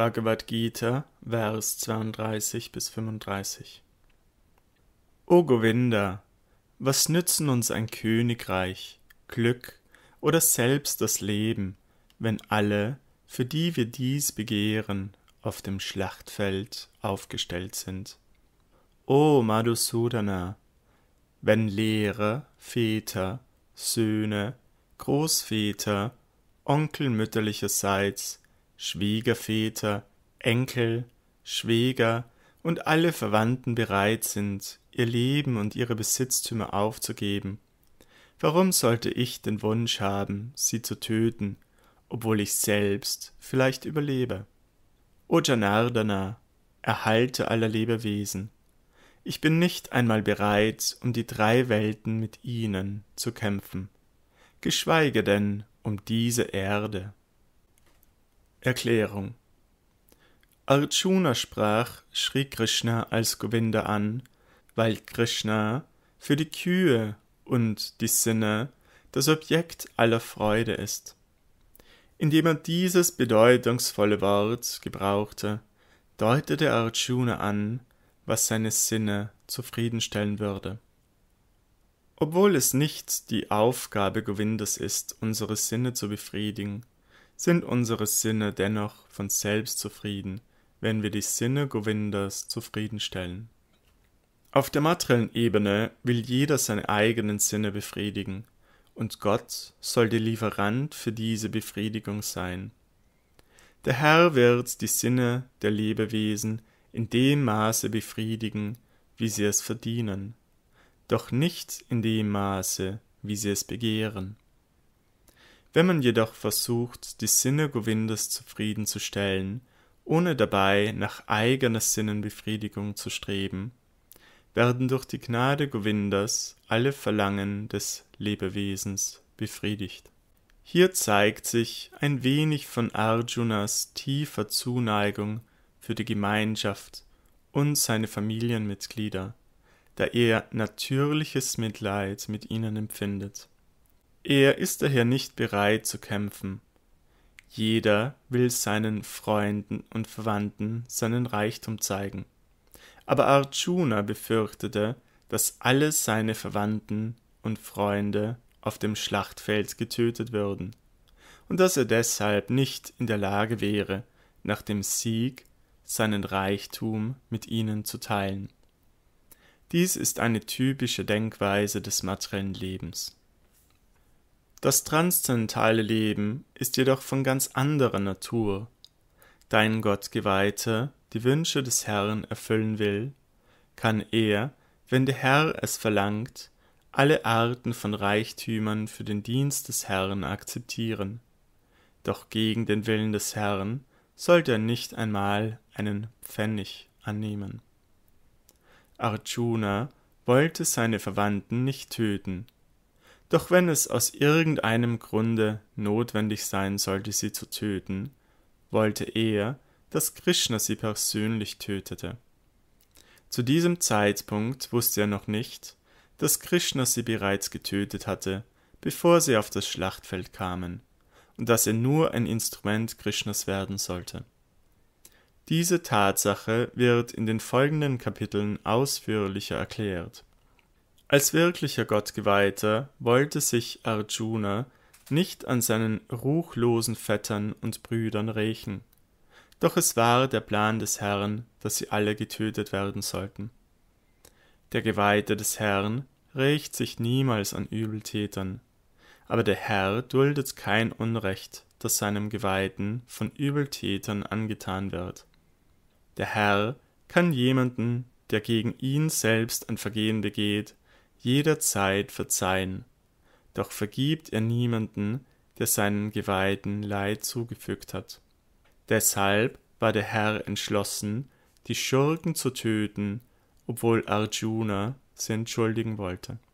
Bhagavad Gita, Vers 32 bis 35. O Govinda, was nützen uns ein Königreich, Glück oder selbst das Leben, wenn alle, für die wir dies begehren, auf dem Schlachtfeld aufgestellt sind? O Madhusudana, wenn Lehrer, Väter, Söhne, Großväter, Onkel mütterlicherseits Schwiegerväter, Enkel, Schwäger und alle Verwandten bereit sind, ihr Leben und ihre Besitztümer aufzugeben, warum sollte ich den Wunsch haben, sie zu töten, obwohl ich selbst vielleicht überlebe? O Janardana, erhalte aller Lebewesen, ich bin nicht einmal bereit, um die drei Welten mit ihnen zu kämpfen, geschweige denn um diese Erde. Erklärung Arjuna sprach Sri Krishna als Govinda an, weil Krishna für die Kühe und die Sinne das Objekt aller Freude ist. Indem er dieses bedeutungsvolle Wort gebrauchte, deutete Arjuna an, was seine Sinne zufriedenstellen würde. Obwohl es nicht die Aufgabe Govindas ist, unsere Sinne zu befriedigen, sind unsere Sinne dennoch von selbst zufrieden, wenn wir die Sinne Govindas zufriedenstellen. Auf der materiellen Ebene will jeder seine eigenen Sinne befriedigen, und Gott soll der Lieferant für diese Befriedigung sein. Der Herr wird die Sinne der Lebewesen in dem Maße befriedigen, wie sie es verdienen, doch nicht in dem Maße, wie sie es begehren. Wenn man jedoch versucht, die Sinne Govindas zufriedenzustellen, ohne dabei nach eigener Sinnenbefriedigung zu streben, werden durch die Gnade Govindas alle Verlangen des Lebewesens befriedigt. Hier zeigt sich ein wenig von Arjunas tiefer Zuneigung für die Gemeinschaft und seine Familienmitglieder, da er natürliches Mitleid mit ihnen empfindet er ist daher nicht bereit zu kämpfen. Jeder will seinen Freunden und Verwandten seinen Reichtum zeigen. Aber Arjuna befürchtete, dass alle seine Verwandten und Freunde auf dem Schlachtfeld getötet würden und dass er deshalb nicht in der Lage wäre, nach dem Sieg seinen Reichtum mit ihnen zu teilen. Dies ist eine typische Denkweise des materiellen Lebens. Das transzendentale Leben ist jedoch von ganz anderer Natur. Dein Gottgeweihter die Wünsche des Herrn erfüllen will, kann er, wenn der Herr es verlangt, alle Arten von Reichtümern für den Dienst des Herrn akzeptieren. Doch gegen den Willen des Herrn sollte er nicht einmal einen Pfennig annehmen. Arjuna wollte seine Verwandten nicht töten, doch wenn es aus irgendeinem Grunde notwendig sein sollte, sie zu töten, wollte er, dass Krishna sie persönlich tötete. Zu diesem Zeitpunkt wusste er noch nicht, dass Krishna sie bereits getötet hatte, bevor sie auf das Schlachtfeld kamen, und dass er nur ein Instrument Krishnas werden sollte. Diese Tatsache wird in den folgenden Kapiteln ausführlicher erklärt. Als wirklicher Gottgeweihter wollte sich Arjuna nicht an seinen ruchlosen Vettern und Brüdern rächen. Doch es war der Plan des Herrn, dass sie alle getötet werden sollten. Der Geweihte des Herrn rächt sich niemals an Übeltätern, aber der Herr duldet kein Unrecht, das seinem Geweihten von Übeltätern angetan wird. Der Herr kann jemanden, der gegen ihn selbst an Vergehen begeht, jederzeit verzeihen, doch vergibt er niemanden, der seinen Geweihten Leid zugefügt hat. Deshalb war der Herr entschlossen, die Schurken zu töten, obwohl Arjuna sie entschuldigen wollte